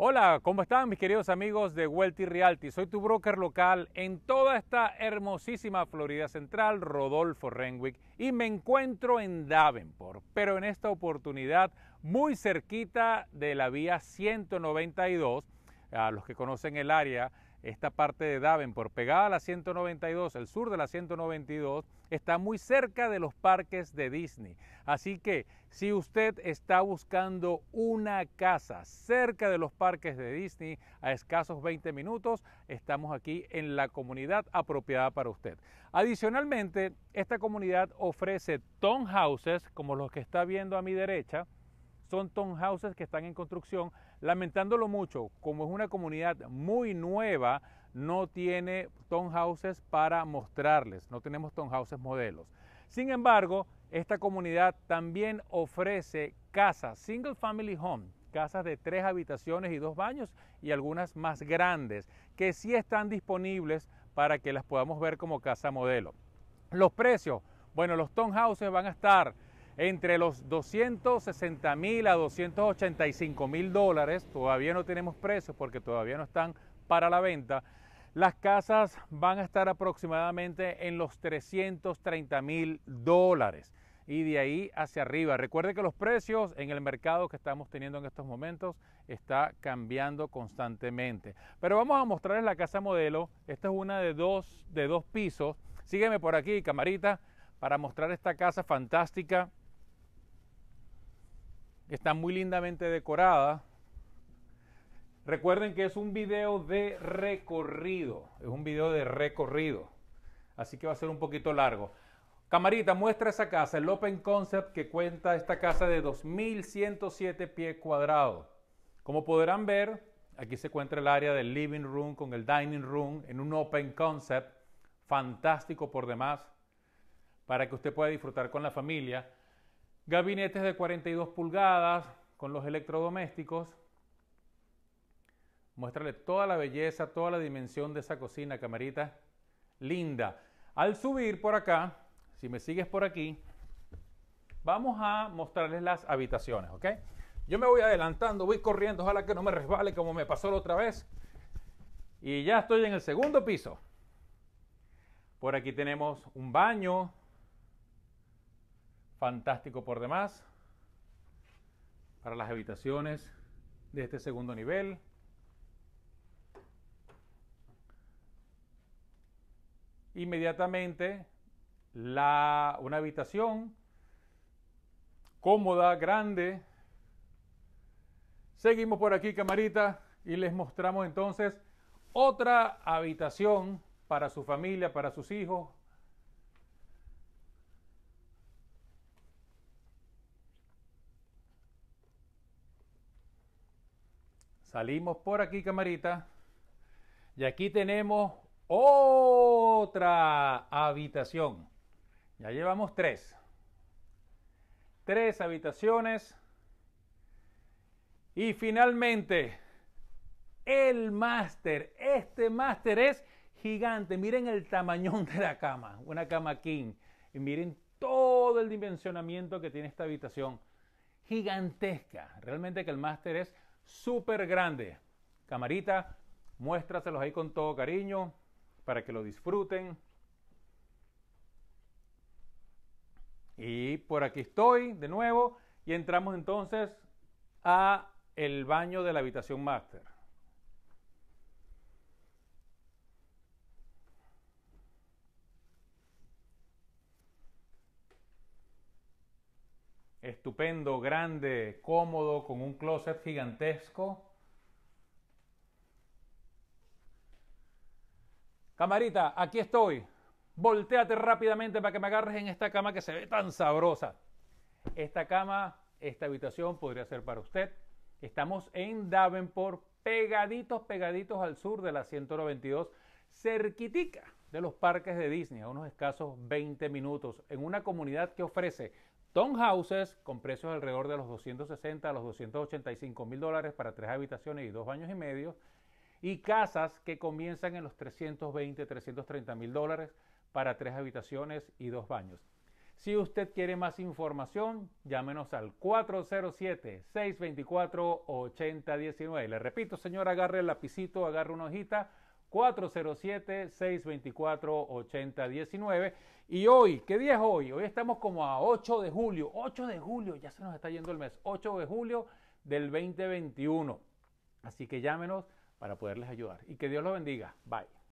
Hola, ¿cómo están mis queridos amigos de Welty Realty? Soy tu broker local en toda esta hermosísima Florida Central, Rodolfo Renwick, y me encuentro en Davenport, pero en esta oportunidad muy cerquita de la vía 192. A los que conocen el área esta parte de Davenport, pegada a la 192, el sur de la 192, está muy cerca de los parques de Disney. Así que si usted está buscando una casa cerca de los parques de Disney, a escasos 20 minutos, estamos aquí en la comunidad apropiada para usted. Adicionalmente, esta comunidad ofrece townhouses, como los que está viendo a mi derecha, son townhouses que están en construcción Lamentándolo mucho, como es una comunidad muy nueva, no tiene townhouses para mostrarles, no tenemos townhouses modelos. Sin embargo, esta comunidad también ofrece casas, single family home, casas de tres habitaciones y dos baños y algunas más grandes, que sí están disponibles para que las podamos ver como casa modelo. Los precios, bueno, los townhouses van a estar entre los 260 mil a 285 mil dólares, todavía no tenemos precios porque todavía no están para la venta, las casas van a estar aproximadamente en los 330 mil dólares y de ahí hacia arriba. Recuerde que los precios en el mercado que estamos teniendo en estos momentos está cambiando constantemente. Pero vamos a mostrarles la casa modelo. Esta es una de dos, de dos pisos. Sígueme por aquí, camarita, para mostrar esta casa fantástica está muy lindamente decorada. Recuerden que es un video de recorrido, es un video de recorrido, así que va a ser un poquito largo. Camarita, muestra esa casa, el Open Concept que cuenta esta casa de 2107 pies cuadrados. Como podrán ver, aquí se encuentra el área del living room con el dining room en un Open Concept, fantástico por demás, para que usted pueda disfrutar con la familia gabinetes de 42 pulgadas con los electrodomésticos. Muéstrale toda la belleza, toda la dimensión de esa cocina, camarita. Linda. Al subir por acá, si me sigues por aquí, vamos a mostrarles las habitaciones, ¿ok? Yo me voy adelantando, voy corriendo, ojalá que no me resbale como me pasó la otra vez. Y ya estoy en el segundo piso. Por aquí tenemos un baño, fantástico por demás para las habitaciones de este segundo nivel. Inmediatamente la, una habitación cómoda, grande. Seguimos por aquí, camarita, y les mostramos entonces otra habitación para su familia, para sus hijos, Salimos por aquí, camarita. Y aquí tenemos otra habitación. Ya llevamos tres. Tres habitaciones. Y finalmente, el máster. Este máster es gigante. Miren el tamañón de la cama. Una cama king. Y miren todo el dimensionamiento que tiene esta habitación. Gigantesca. Realmente que el máster es súper grande. Camarita, muéstraselos ahí con todo cariño para que lo disfruten. Y por aquí estoy de nuevo y entramos entonces a el baño de la habitación máster. estupendo, grande, cómodo, con un closet gigantesco. Camarita, aquí estoy. Voltéate rápidamente para que me agarres en esta cama que se ve tan sabrosa. Esta cama, esta habitación podría ser para usted. Estamos en Davenport, pegaditos, pegaditos al sur de la 192, cerquitica de los parques de Disney, a unos escasos 20 minutos, en una comunidad que ofrece Townhouses con precios alrededor de los 260 a los 285 mil dólares para tres habitaciones y dos baños y medio. Y casas que comienzan en los 320, 330 mil dólares para tres habitaciones y dos baños. Si usted quiere más información, llámenos al 407-624-8019. Le repito, señor, agarre el lapicito, agarre una hojita, 407-624-8019. Y hoy, ¿qué día es hoy? Hoy estamos como a 8 de julio. 8 de julio, ya se nos está yendo el mes. 8 de julio del 2021. Así que llámenos para poderles ayudar. Y que Dios los bendiga. Bye.